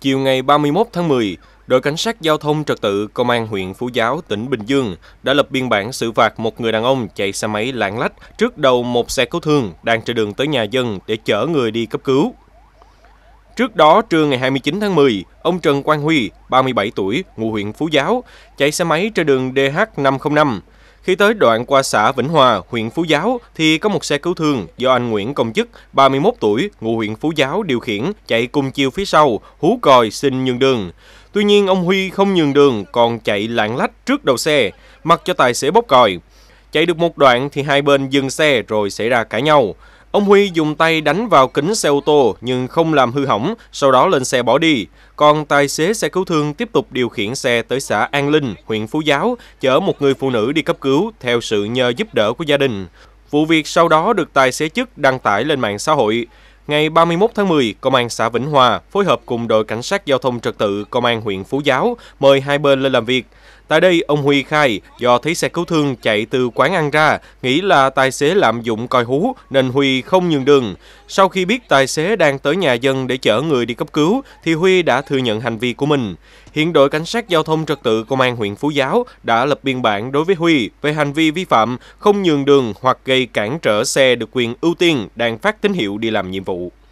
Chiều ngày 31 tháng 10, đội cảnh sát giao thông trật tự công an huyện Phú Giáo, tỉnh Bình Dương đã lập biên bản xử phạt một người đàn ông chạy xe máy lạng lách trước đầu một xe cứu thương đang trên đường tới nhà dân để chở người đi cấp cứu. Trước đó, trưa ngày 29 tháng 10, ông Trần Quang Huy, 37 tuổi, ngụ huyện Phú Giáo, chạy xe máy trên đường DH505 khi tới đoạn qua xã Vĩnh Hòa, huyện Phú Giáo thì có một xe cứu thương do anh Nguyễn Công Chức, 31 tuổi, ngụ huyện Phú Giáo điều khiển chạy cùng chiều phía sau, hú còi xin nhường đường. Tuy nhiên ông Huy không nhường đường còn chạy lạng lách trước đầu xe, mặc cho tài xế bóp còi. Chạy được một đoạn thì hai bên dừng xe rồi xảy ra cãi nhau. Ông Huy dùng tay đánh vào kính xe ô tô nhưng không làm hư hỏng, sau đó lên xe bỏ đi. Còn tài xế xe cứu thương tiếp tục điều khiển xe tới xã An Linh, huyện Phú Giáo, chở một người phụ nữ đi cấp cứu theo sự nhờ giúp đỡ của gia đình. Vụ việc sau đó được tài xế chức đăng tải lên mạng xã hội. Ngày 31 tháng 10, Công an xã Vĩnh Hòa phối hợp cùng đội cảnh sát giao thông trật tự Công an huyện Phú Giáo mời hai bên lên làm việc. Tại đây, ông Huy khai do thấy xe cứu thương chạy từ quán ăn ra, nghĩ là tài xế lạm dụng coi hú nên Huy không nhường đường. Sau khi biết tài xế đang tới nhà dân để chở người đi cấp cứu thì Huy đã thừa nhận hành vi của mình. Hiện đội cảnh sát giao thông trật tự công an huyện Phú Giáo đã lập biên bản đối với Huy về hành vi vi phạm không nhường đường hoặc gây cản trở xe được quyền ưu tiên đang phát tín hiệu đi làm nhiệm vụ.